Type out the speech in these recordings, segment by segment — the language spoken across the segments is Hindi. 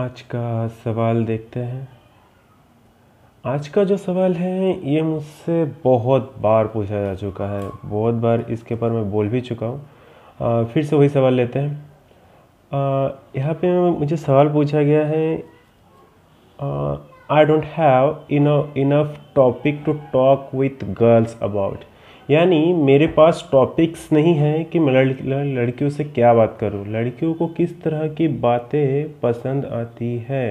आज का सवाल देखते हैं आज का जो सवाल है ये मुझसे बहुत बार पूछा जा चुका है बहुत बार इसके पर मैं बोल भी चुका हूँ फिर से वही सवाल लेते हैं यहाँ पे मुझे सवाल पूछा गया है I don't have enough topic to talk with girls about यानी मेरे पास टॉपिक्स नहीं है कि मैं लड़कियों से क्या बात करूं लड़कियों को किस तरह की बातें पसंद आती है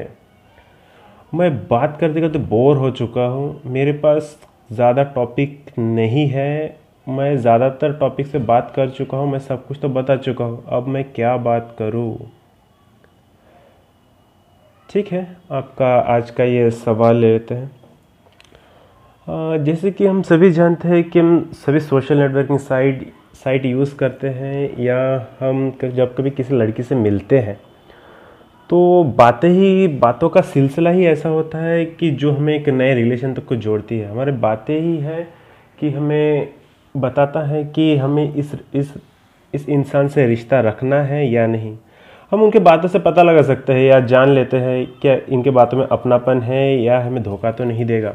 मैं बात करते करते बोर हो चुका हूं मेरे पास ज़्यादा टॉपिक नहीं है मैं ज़्यादातर टॉपिक से बात कर चुका हूँ मैं सब कुछ तो बता चुका हूँ अब मैं क्या बात करूँ ठीक है आपका आज का ये सवाल लेते हैं जैसे कि हम सभी जानते हैं कि हम सभी social networking site site use करते हैं या हम जब कभी किसी लड़की से मिलते हैं तो बातें ही बातों का सिलसिला ही ऐसा होता है कि जो हमें एक नए रिलेशन तक को जोड़ती है हमारे बातें ही है कि हमें बताता है कि हमें इस इस इस इंसान से रिश्ता रखना है या नहीं हम उनके बातों से पता लगा सकते हैं या जान लेते हैं क्या इनके बातों में अपनापन है या हमें धोखा तो नहीं देगा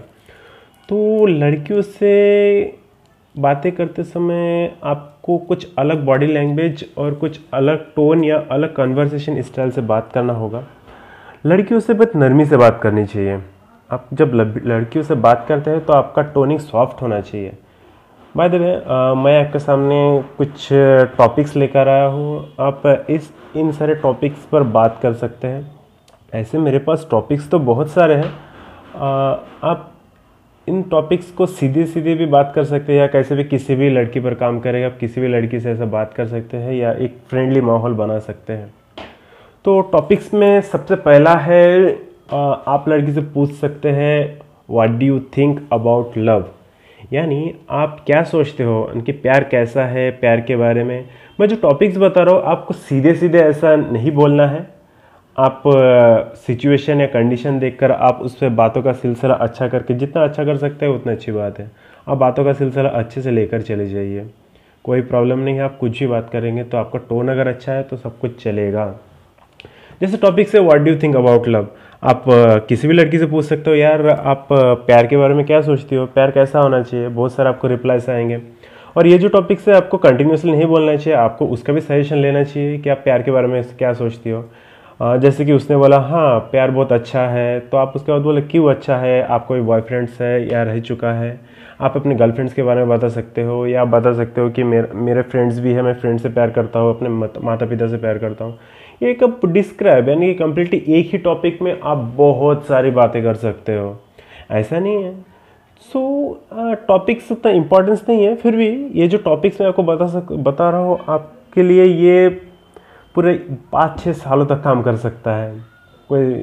तो लड़कियों से बातें करते समय आपको कुछ अलग बॉडी लैंग्वेज और कुछ अलग टोन या अलग कन्वर्सेशन स्टाइल से बात करना होगा लड़कियों से बहुत नरमी से बात करनी चाहिए आप जब लड़कियों से बात करते हैं तो आपका टोनिंग सॉफ्ट होना चाहिए बाय द वे मैं आपके सामने कुछ टॉपिक्स लेकर आया हूँ आप इस इन सारे टॉपिक्स पर बात कर सकते हैं ऐसे मेरे पास टॉपिक्स तो बहुत सारे हैं आप इन टॉपिक्स को सीधे सीधे भी बात कर सकते हैं या कैसे भी किसी भी लड़की पर काम करेगा आप किसी भी लड़की से ऐसा बात कर सकते हैं या एक फ्रेंडली माहौल बना सकते हैं तो टॉपिक्स में सबसे पहला है आप लड़की से पूछ सकते हैं what do you think about love यानी आप क्या सोचते हो उनके प्यार कैसा है प्यार के बारे में मैं जो टॉपिक्स बता रहा हूँ आपको सीधे सीधे ऐसा नहीं बोलना है आप सिचुएशन या कंडीशन देखकर आप उस पर बातों का सिलसिला अच्छा करके जितना अच्छा कर सकते हैं उतना अच्छी बात है आप बातों का सिलसिला अच्छे से लेकर चले जाइए कोई प्रॉब्लम नहीं है आप कुछ भी बात करेंगे तो आपका टोन अगर अच्छा है तो सब कुछ चलेगा जैसे टॉपिक से what do think about love आप किसी भी लड़की से पूछ सकते हो यार आप प्यार के बारे में क्या सोचती हो प्यार कैसा होना चाहिए बहुत सारे आपको रिप्लाइस आएंगे और ये जो टॉपिक है आपको कंटिन्यूसली नहीं बोलना चाहिए आपको उसका भी सजेशन लेना चाहिए कि आप प्यार के बारे में क्या सोचती हो जैसे कि उसने बोला हाँ प्यार बहुत अच्छा है तो आप उसके बाद बोले क्यों अच्छा है आपको कोई बॉयफ्रेंड्स है या रह चुका है आप अपने गर्लफ्रेंड्स के बारे में बता सकते हो या आप बता सकते हो कि मेरे मेरे फ्रेंड्स भी है मैं फ्रेंड से प्यार करता हूँ अपने माता पिता से प्यार करता हूँ ये कब डिस्क्राइब यानी कि कम्प्लीटली एक ही टॉपिक में आप बहुत सारी बातें कर सकते हो ऐसा नहीं है सो टॉपिक्स उतना इम्पोर्टेंस नहीं है फिर भी ये जो टॉपिक्स मैं आपको बता सक बता रहा हूँ आपके लिए ये पूरे पाँच छः सालों तक काम कर सकता है कोई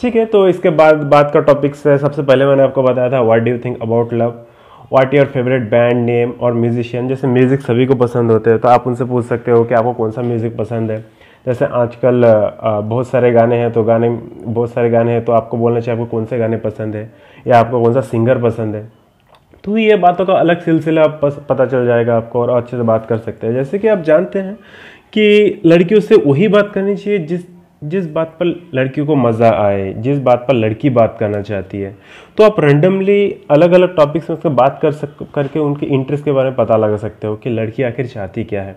ठीक है तो इसके बाद बात का टॉपिक्स है सबसे पहले मैंने आपको बताया था what do you think about love what your favourite band name और म्यूजिशियन जैसे म्यूज़िक सभी को पसंद होते हैं तो आप उनसे पूछ सकते हो कि आपको कौन सा म्यूज़िक पसंद है जैसे आजकल बहुत सारे गाने हैं तो गाने बहुत सारे गाने हैं तो आपको बोलना चाहिए आपको कौन से गाने पसंद है या आपको कौन सा सिंगर पसंद है तो ये बातों का अलग सिलसिला पता चल जाएगा आपको और अच्छे से बात कर सकते हैं जैसे कि आप जानते हैं कि लड़कियों से वही बात करनी चाहिए जिस जिस बात पर लड़की को मज़ा आए जिस बात पर लड़की बात करना चाहती है तो आप रेंडमली अलग अलग टॉपिक्स में उससे बात कर सक करके उनके इंटरेस्ट के बारे में पता लगा सकते हो कि लड़की आखिर चाहती क्या है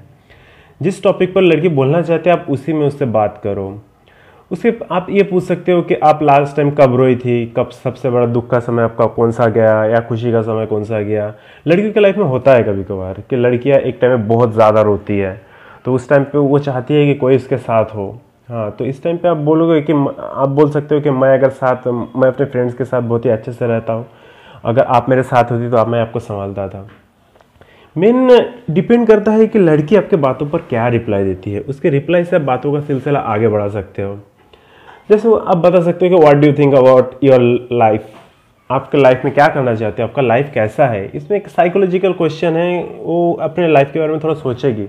जिस टॉपिक पर लड़की बोलना चाहती है आप उसी में उससे बात करो उसके आप ये पूछ सकते हो कि आप लास्ट टाइम कब रोई थी कब सबसे बड़ा दुख का समय आपका कौन सा गया या खुशी का समय कौन सा गया लड़कियों के लाइफ में होता है कभी कभार कि लड़कियाँ एक टाइम में बहुत ज़्यादा रोती है तो उस टाइम पे वो चाहती है कि कोई उसके साथ हो हाँ तो इस टाइम पे आप बोलोगे कि आप बोल सकते हो कि मैं अगर साथ मैं अपने फ्रेंड्स के साथ बहुत ही अच्छे से रहता हूँ अगर आप मेरे साथ होती तो आप मैं आपको संभालता था मेन डिपेंड करता है कि लड़की आपके बातों पर क्या रिप्लाई देती है उसके रिप्लाई से आप बातों का सिलसिला आगे बढ़ा सकते हो जैसे आप बता सकते हो कि what do you think about your life आपके लाइफ में क्या करना चाहते हो आपका लाइफ कैसा है इसमें एक साइकोलॉजिकल क्वेश्चन है वो अपने लाइफ के बारे में थोड़ा सोचेगी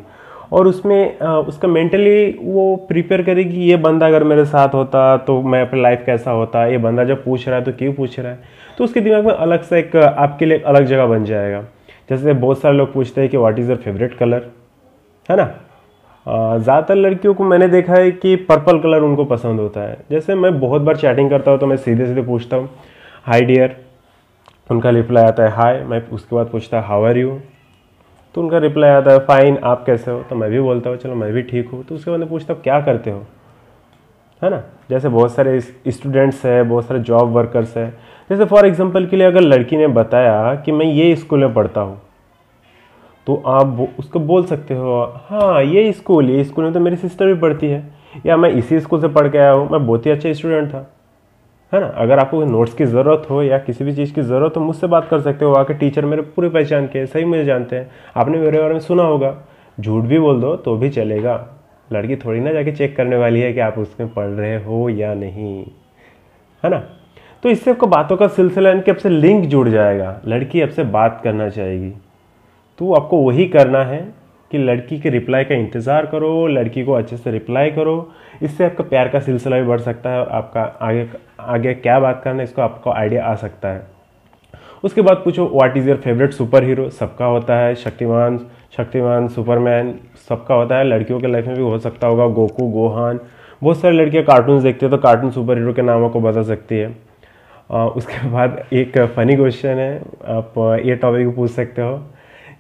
और उसमें उसका मेंटली वो प्रिपेयर करेगी कि ये बंदा अगर मेरे साथ होता तो मैं अपनी लाइफ कैसा होता ये बंदा जब पूछ रहा है तो क्यों पूछ रहा है तो उसके दिमाग में अलग सा एक आपके लिए अलग जगह बन जाएगा जैसे बहुत सारे लोग पूछते हैं कि what is your favourite colour है ना ज़्यादातर लड़कियों को मैंने देखा है कि पर्पल कलर उनको पसंद होता है जैसे मैं बहुत बार चैटिंग करता हूँ तो मैं सीधे सीधे पूछता हूँ हाई डियर उनका रिप्लाई आता है हाय मैं उसके बाद पूछता है हाउ आर यू तो उनका रिप्लाई आता है फ़ाइन आप कैसे हो तो मैं भी बोलता हूँ चलो मैं भी ठीक हूँ तो उसके बाद पूछता हूँ क्या करते हो है ना जैसे बहुत सारे स्टूडेंट्स हैं बहुत सारे जॉब वर्कर्स है जैसे फॉर एग्जांपल के लिए अगर लड़की ने बताया कि मैं ये स्कूल में पढ़ता हूँ तो आप उसको बोल सकते हो हाँ ये स्कूल ये स्कूल में तो मेरी सिस्टर भी पढ़ती है या मैं इसी स्कूल से पढ़ के आया हूँ मैं बहुत ही अच्छा स्टूडेंट था है ना अगर आपको नोट्स की ज़रूरत हो या किसी भी चीज़ की ज़रूरत हो मुझसे बात कर सकते हो आके टीचर मेरे पूरे पहचान के सही मुझे जानते हैं आपने मेरे बारे में सुना होगा झूठ भी बोल दो तो भी चलेगा लड़की थोड़ी ना जाके चेक करने वाली है कि आप उसमें पढ़ रहे हो या नहीं है ना तो इससे आपको बातों का सिलसिला इनके आपसे लिंक जुड़ जाएगा लड़की आपसे बात करना चाहेगी तो आपको वही करना है कि लड़की के रिप्लाई का इंतज़ार करो लड़की को अच्छे से रिप्लाई करो इससे आपका प्यार का सिलसिला भी बढ़ सकता है और आपका आगे आगे क्या बात करना है इसको आपको आइडिया आ सकता है उसके बाद पूछो what is your favourite superhero सबका होता है शक्तिमान शक्तिमान सुपरमैन सबका होता है लड़कियों के लाइफ में भी हो सकता होगा गोकू गोहान बहुत सारी लड़कियाँ कार्टून देखते हैं तो कार्टून सुपर हीरो के नामों को बता सकती है उसके बाद एक फ़नी क्वेश्चन है आप ये टॉपिक पूछ सकते हो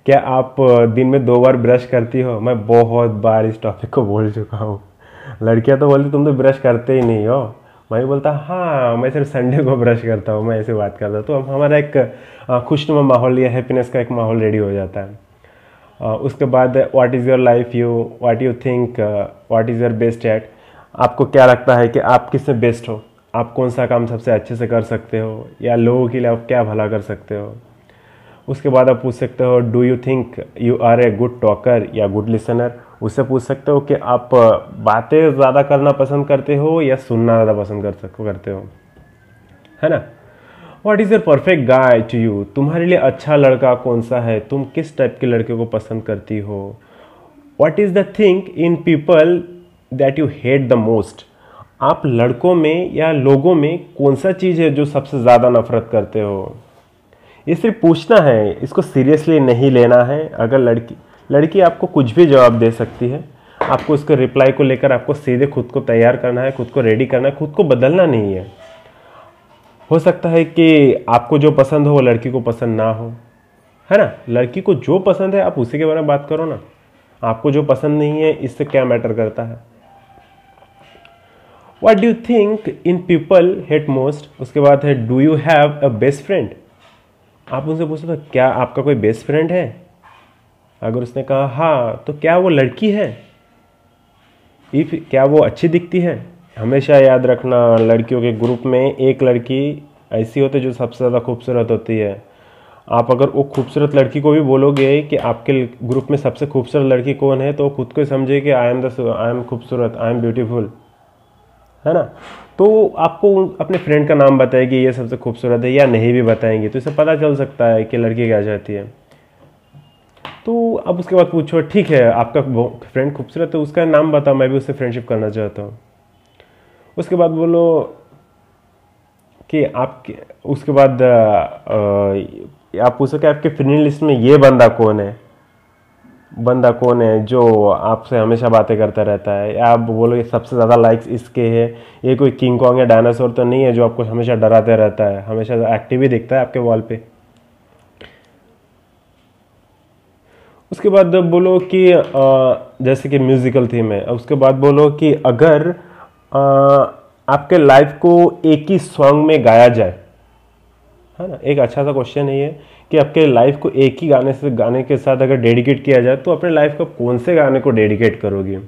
क्या आप दिन में दो बार ब्रश करती हो मैं बहुत बार इस टॉपिक को बोल चुका हूँ लड़कियाँ तो बोलती तुम तो ब्रश करते ही नहीं हो मैं बोलता हाँ मैं सिर्फ संडे को ब्रश करता हूँ मैं ऐसे बात करता हूँ तो अब हमारा एक खुशनुमा माहौल या हैप्पीनेस का एक माहौल रेडी हो जाता है उसके बाद what is your life you what you think what is your best at आपको क्या लगता है कि आप किससे बेस्ट हो आप कौन सा काम सबसे अच्छे से कर सकते हो या लोगों के लिए आप क्या भला कर सकते हो उसके बाद आप पूछ सकते हो do you think you are a good talker या गुड लिसनर उससे पूछ सकते हो कि आप बातें ज़्यादा करना पसंद करते हो या सुनना ज़्यादा पसंद कर सको करते हो है ना what is your perfect guy to you तुम्हारे लिए अच्छा लड़का कौन सा है तुम किस टाइप के लड़के को पसंद करती हो what is the thing in people that you hate the most आप लड़कों में या लोगों में कौन सा चीज़ है जो सबसे ज़्यादा नफरत करते हो ये सिर्फ पूछना है इसको सीरियसली नहीं लेना है अगर लड़की लड़की आपको कुछ भी जवाब दे सकती है आपको उसके रिप्लाई को लेकर आपको सीधे खुद को तैयार करना है खुद को रेडी करना है खुद को बदलना नहीं है हो सकता है कि आपको जो पसंद हो वो लड़की को पसंद ना हो है ना लड़की को जो पसंद है आप उसी के बारे में बात करो ना आपको जो पसंद नहीं है इससे क्या मैटर करता है what do think in people hate most उसके बाद है do you have a best friend आप उनसे पूछ सकते तो क्या आपका कोई बेस्ट फ्रेंड है अगर उसने कहा हाँ तो क्या वो लड़की है इफ क्या वो अच्छी दिखती है हमेशा याद रखना लड़कियों के ग्रुप में एक लड़की ऐसी होती है जो सबसे ज़्यादा खूबसूरत होती है आप अगर वो खूबसूरत लड़की को भी बोलोगे कि आपके ग्रुप में सबसे खूबसूरत लड़की कौन है तो वो खुद को समझे कि I am the I am खूबसूरत आई एम ब्यूटीफुल है ना तो आपको अपने फ्रेंड का नाम बताएगी ये सबसे खूबसूरत है या नहीं भी बताएंगे तो इससे पता चल सकता है कि लड़की क्या चाहती है तो अब उसके बाद पूछो ठीक है आपका फ्रेंड खूबसूरत है उसका नाम बताओ मैं भी उससे फ्रेंडशिप करना चाहता हूँ उसके बाद बोलो कि आपके उसके बाद आ, आ, आप पूछो कि आपके फ्रेंड लिस्ट में ये बंदा कौन है बंदा कौन है जो आपसे हमेशा बातें करता रहता है आप बोलोगे सबसे ज़्यादा लाइक्स इसके है ये कोई किंग कॉन्ग या डायनासोर तो नहीं है जो आपको हमेशा डराते रहता है हमेशा एक्टिव ही दिखता है आपके वॉल पे उसके बाद बोलो कि जैसे कि म्यूज़िकल थीम है उसके बाद बोलो कि अगर आपके लाइफ को एक ही सॉन्ग में गाया जाए है ना एक अच्छा सा क्वेश्चन है ये कि आपके लाइफ को एक ही गाने से गाने के साथ अगर डेडिकेट किया जाए तो अपने लाइफ का कौन से गाने को डेडिकेट करोगे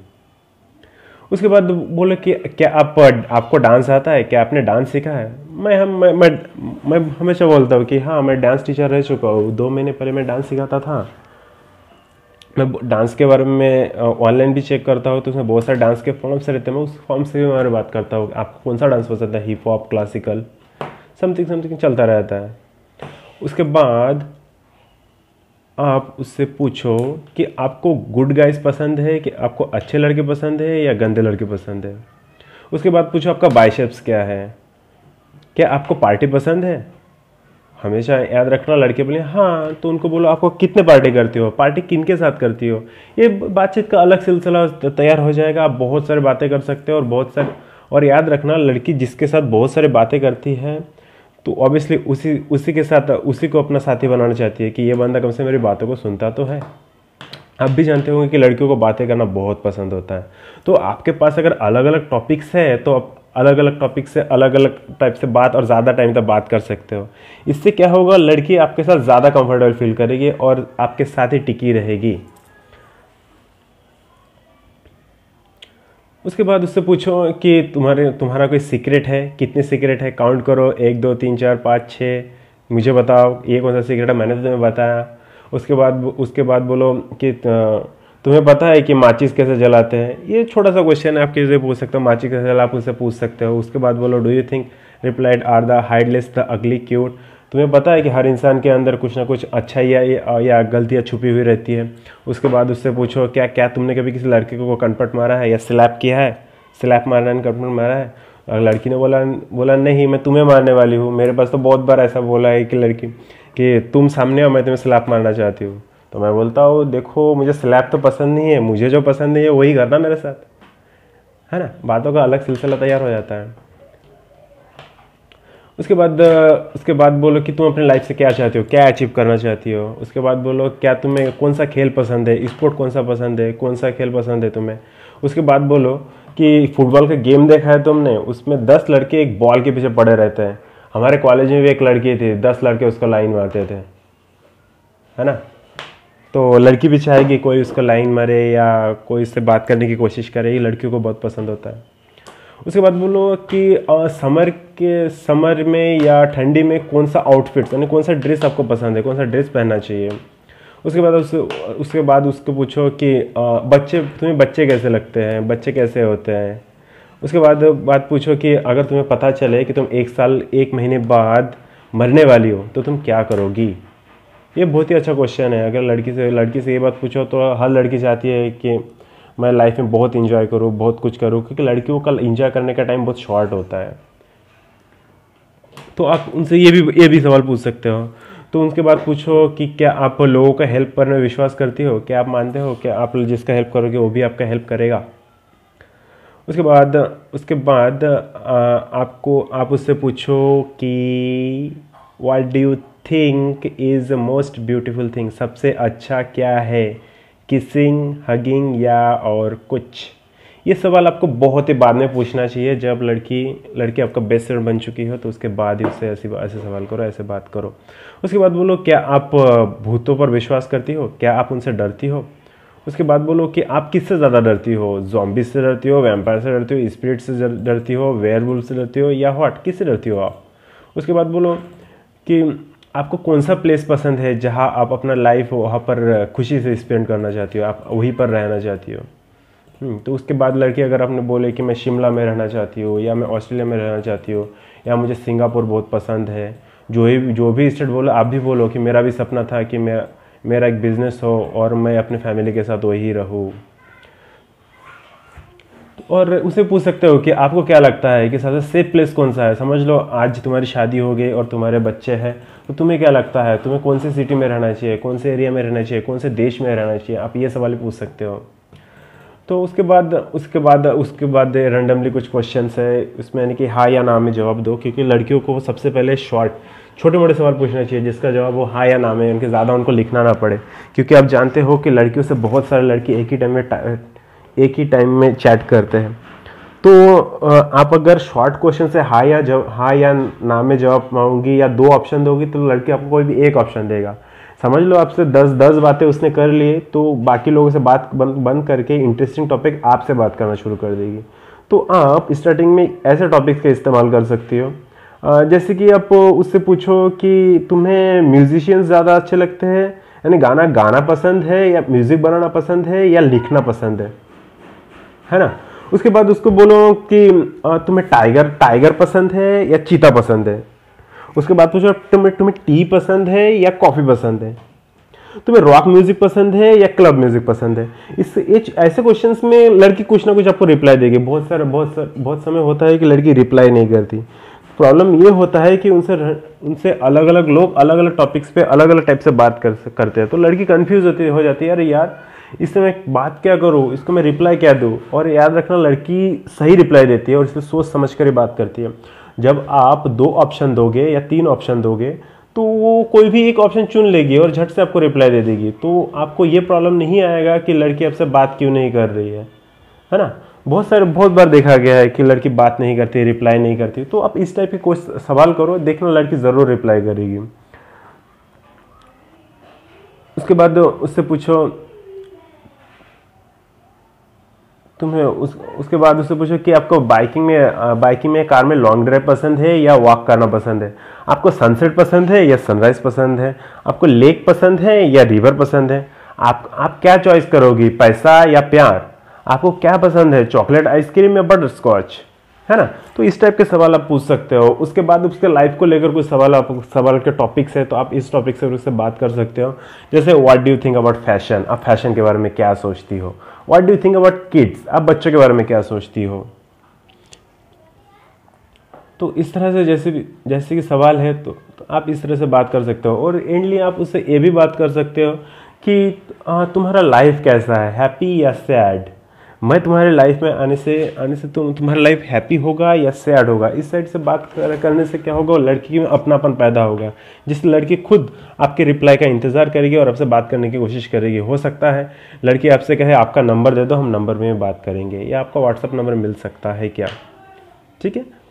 उसके बाद बोले कि क्या आप आपको डांस आता है क्या आपने डांस सीखा है मैं हम मैं मैं, मैं हमेशा बोलता हूँ कि हाँ मैं डांस टीचर रह चुका हूँ दो महीने पहले मैं डांस सिखाता था मैं डांस के बारे में ऑनलाइन भी चेक करता हूँ तो उसमें बहुत सारे डांस के फॉर्म्स रहते हैं मैं उस फॉर्म से भी बारे बात करता हूँ आपको कौन सा डांस पसंद है hip hop classical something something चलता रहता है उसके बाद आप उससे पूछो कि आपको गुड गाइस पसंद है कि आपको अच्छे लड़के पसंद है या गंदे लड़के पसंद है उसके बाद पूछो आपका बाइशेप्स क्या है क्या आपको पार्टी पसंद है हमेशा याद रखना लड़के बोले हाँ तो उनको बोलो आपको कितने पार्टी करती हो पार्टी किन के साथ करती हो ये बातचीत का अलग सिलसिला तैयार हो जाएगा आप बहुत सारे बातें कर सकते हो और बहुत सारे और याद रखना लड़की जिसके साथ बहुत सारे बातें करती है तो ऑब्वियसली उसी उसी के साथ उसी को अपना साथी बनाना चाहती है कि ये बंदा कम से मेरी बातों को सुनता तो है आप भी जानते होंगे कि लड़कियों को बातें करना बहुत पसंद होता है तो आपके पास अगर अलग अलग टॉपिक्स है तो आप अलग अलग टॉपिक से अलग अलग टाइप से बात और ज़्यादा टाइम तक बात कर सकते हो इससे क्या होगा लड़की आपके साथ ज़्यादा कंफर्टेबल फील करेगी और आपके साथ ही टिकी रहेगी उसके बाद उससे पूछो कि तुम्हारे तुम्हारा कोई सीक्रेट है कितने सीक्रेट है काउंट करो एक दो तीन चार पाँच छः मुझे बताओ ये कौन सा सीक्रेट है मैंने तो तुम्हें बताया उसके बाद उसके बाद बोलो कि तुम्हें पता है कि माचिस कैसे जलाते हैं ये छोटा सा क्वेश्चन है आप किसी से पूछ सकते हो माचिस कैसे जला आप उससे पूछ सकते हो उसके बाद बोलो do you think replied are the हाइडलेस द अगली क्यूट तुम्हें पता है कि हर इंसान के अंदर कुछ ना कुछ अच्छाई या, या गलतियाँ छुपी हुई रहती है उसके बाद उससे पूछो क्या क्या तुमने कभी किसी लड़के को कनपट मारा है या स्लैप किया है स्लैप मारना है कनपट मारा है और लड़की ने बोला बोला नहीं मैं तुम्हें मारने वाली हूँ मेरे पास तो बहुत बार ऐसा बोला है कि लड़की कि तुम सामने हो मैं तुम्हें स्लैप मारना चाहती हूँ तो मैं बोलता हूँ देखो मुझे स्लैप तो पसंद नहीं है मुझे जो पसंद है वही करना मेरे साथ है ना बातों का अलग सिलसिला तैयार हो जाता है उसके बाद उसके बाद बोलो कि तुम अपने लाइफ से क्या चाहते हो क्या अचीव करना चाहती हो उसके बाद बोलो क्या तुम्हें कौन सा खेल पसंद है स्पोर्ट कौन सा पसंद है कौन सा खेल पसंद है तुम्हें उसके बाद बोलो कि फुटबॉल का गेम देखा है तुमने उसमें दस लड़के एक बॉल के पीछे पड़े रहते हैं हमारे कॉलेज में भी एक लड़की थी दस लड़के उसको लाइन मारते थे है ना तो लड़की पीछे आएगी कोई उसको लाइन मारे या कोई उससे बात करने की कोशिश करे ये लड़कियों को बहुत पसंद होता है उसके बाद बोलो कि समर के समर में या ठंडी में कौन सा आउटफिट यानी कौन सा ड्रेस आपको पसंद है कौन सा ड्रेस पहनना चाहिए उसके बाद उस उसके बाद उसको पूछो कि आ, बच्चे तुम्हें बच्चे कैसे लगते हैं बच्चे कैसे होते हैं उसके बाद बात पूछो कि अगर तुम्हें पता चले कि तुम एक साल एक महीने बाद मरने वाली हो तो तुम क्या करोगी ये बहुत ही अच्छा क्वेश्चन है अगर लड़की से लड़की से ये बात पूछो तो हर लड़की चाहती है कि मैं लाइफ में बहुत इन्जॉय करूँ बहुत कुछ करूँ क्योंकि लड़कियों का इन्जॉय करने का टाइम बहुत शॉर्ट होता है तो आप उनसे ये भी ये भी सवाल पूछ सकते हो तो उनके बाद पूछो कि क्या आप लोगों का हेल्प करने में विश्वास करती हो क्या आप मानते हो कि आप जिसका हेल्प करोगे वो भी आपका हेल्प करेगा उसके बाद उसके बाद आ, आपको आप उससे पूछो कि what do you think is most beautiful thing सबसे अच्छा क्या है किसिंग हगिंग या और कुछ ये सवाल आपको बहुत ही बाद में पूछना चाहिए जब लड़की लड़की आपका बेस्ट फ्रेंड बन चुकी हो तो उसके बाद ही उससे ऐसी ऐसे सवाल करो ऐसे बात करो उसके बाद बोलो क्या आप भूतों पर विश्वास करती हो क्या आप उनसे डरती हो उसके बाद बोलो कि आप किससे ज़्यादा डरती हो जॉम्बिस से डरती हो वैम्पायर से डरती हो स्पिरिट से डरती हो वेयरवुल्फ से डरती हो या हॉट किससे डरती हो आप उसके बाद बोलो कि आपको कौन सा प्लेस पसंद है जहाँ आप अपना लाइफ वहाँ पर खुशी से स्पेंड करना चाहती हो आप वहीं पर रहना चाहती हो हम्म, तो उसके बाद लड़के अगर आपने बोले कि मैं शिमला में रहना चाहती हूँ या मैं ऑस्ट्रेलिया में रहना चाहती हूँ या मुझे सिंगापुर बहुत पसंद है जो ही जो भी स्टेट बोलो आप भी बोलो कि मेरा भी सपना था कि मैं मेरा एक बिज़नेस हो और मैं अपने फैमिली के साथ वही रहूँ और उसे पूछ सकते हो कि आपको क्या लगता है कि सबसे सेफ प्लेस कौन सा है समझ लो आज तुम्हारी शादी हो गई और तुम्हारे बच्चे हैं तो तुम्हें क्या लगता है तुम्हें कौन से सिटी में रहना चाहिए कौन से एरिया में रहना चाहिए कौन से देश में रहना चाहिए आप ये सवाल पूछ सकते हो तो उसके बाद उसके बाद उसके बाद रैंडमली कुछ क्वेश्चन है उसमें यानी कि हाँ या ना में जवाब दो क्योंकि लड़कियों को सबसे पहले शॉर्ट छोटे मोटे सवाल पूछना चाहिए जिसका जवाब वो हाँ या ना में उनके ज़्यादा उनको लिखना ना पड़े क्योंकि आप जानते हो कि लड़कियों से बहुत सारे लड़की एक ही टाइम में एक ही टाइम में चैट करते हैं तो आप अगर शॉर्ट क्वेश्चन से हाँ या जब हाँ या ना में जवाब मांगोगी या दो ऑप्शन दोगी तो लड़के आपको कोई भी एक ऑप्शन देगा समझ लो आपसे दस दस बातें उसने कर लिए तो बाकी लोगों से बात बंद बंद करके इंटरेस्टिंग टॉपिक आपसे बात करना शुरू कर देगी तो आप स्टार्टिंग में ऐसे टॉपिक्स का इस्तेमाल कर सकती हो जैसे कि आप उससे पूछो कि तुम्हें म्यूजिशियंस ज़्यादा अच्छे लगते हैं यानी गाना गाना पसंद है या म्यूज़िक बनाना पसंद है या लिखना पसंद है है ना उसके बाद उसको बोलो कि तुम्हें टाइगर टाइगर पसंद है या चीता पसंद है उसके बाद पूछो तुम्हें तुम्हें टी पसंद है या कॉफ़ी पसंद है तुम्हें रॉक म्यूज़िक पसंद है या क्लब म्यूज़िक पसंद है इस ऐसे क्वेश्चंस में लड़की कुछ ना कुछ आपको रिप्लाई देगी बहुत सारे बहुत सारे बहुत समय होता है कि लड़की रिप्लाई नहीं करती प्रॉब्लम ये होता है कि उनसे उनसे अलग अलग लोग अलग अलग टॉपिक्स पे अलग अलग टाइप से बात कर करते हैं तो लड़की कन्फ्यूज़ होती हो जाती है अरे यार, यार इससे मैं बात क्या करूँ इसको मैं रिप्लाई क्या दूँ और याद रखना लड़की सही रिप्लाई देती है और इसमें सोच समझ कर ही बात करती है जब आप दो ऑप्शन दोगे या तीन ऑप्शन दोगे तो वो कोई भी एक ऑप्शन चुन लेगी और झट से आपको रिप्लाई दे देगी तो आपको ये प्रॉब्लम नहीं आएगा कि लड़की आपसे बात क्यों नहीं कर रही है है ना बहुत सारे बहुत बार देखा गया है कि लड़की बात नहीं करती रिप्लाई नहीं करती तो आप इस टाइप के कोई सवाल करो देखना लड़की ज़रूर रिप्लाई करेगी उसके बाद उससे पूछो तुम्हें उस उसके बाद उससे पूछो कि आपको बाइकिंग में बाइकिंग में कार में लॉन्ग ड्राइव पसंद है या वॉक करना पसंद है आपको सनसेट पसंद है या सनराइज पसंद है आपको लेक पसंद है या रिवर पसंद है आप आप क्या चॉइस करोगी पैसा या प्यार आपको क्या पसंद है चॉकलेट आइसक्रीम या बटर स्कॉच है ना तो इस टाइप के सवाल आप पूछ सकते हो उसके बाद उसके लाइफ को लेकर कुछ सवाल आप सवाल के टॉपिक्स है तो आप इस टॉपिक से उससे बात कर सकते हो जैसे what do you think about fashion आप फैशन के बारे में क्या सोचती हो what do think about kids आप बच्चों के बारे में क्या सोचती हो तो इस तरह से जैसे भी जैसे कि सवाल है तो, तो आप इस तरह से बात कर सकते हो और एंडली आप उससे ये भी बात कर सकते हो कि हाँ, तुम्हारा लाइफ कैसा है हैप्पी या सैड मैं तुम्हारे लाइफ में आने से आने से तुम तुम्हारा लाइफ हैप्पी होगा या सैड होगा इस साइड से बात कर, करने से क्या होगा लड़की में अपनापन पैदा होगा जिस लड़की खुद आपके रिप्लाई का इंतज़ार करेगी और आपसे बात करने की कोशिश करेगी हो सकता है लड़की आपसे कहे आपका नंबर दे दो हम नंबर में बात करेंगे या आपका व्हाट्सअप नंबर मिल सकता है क्या ठीक है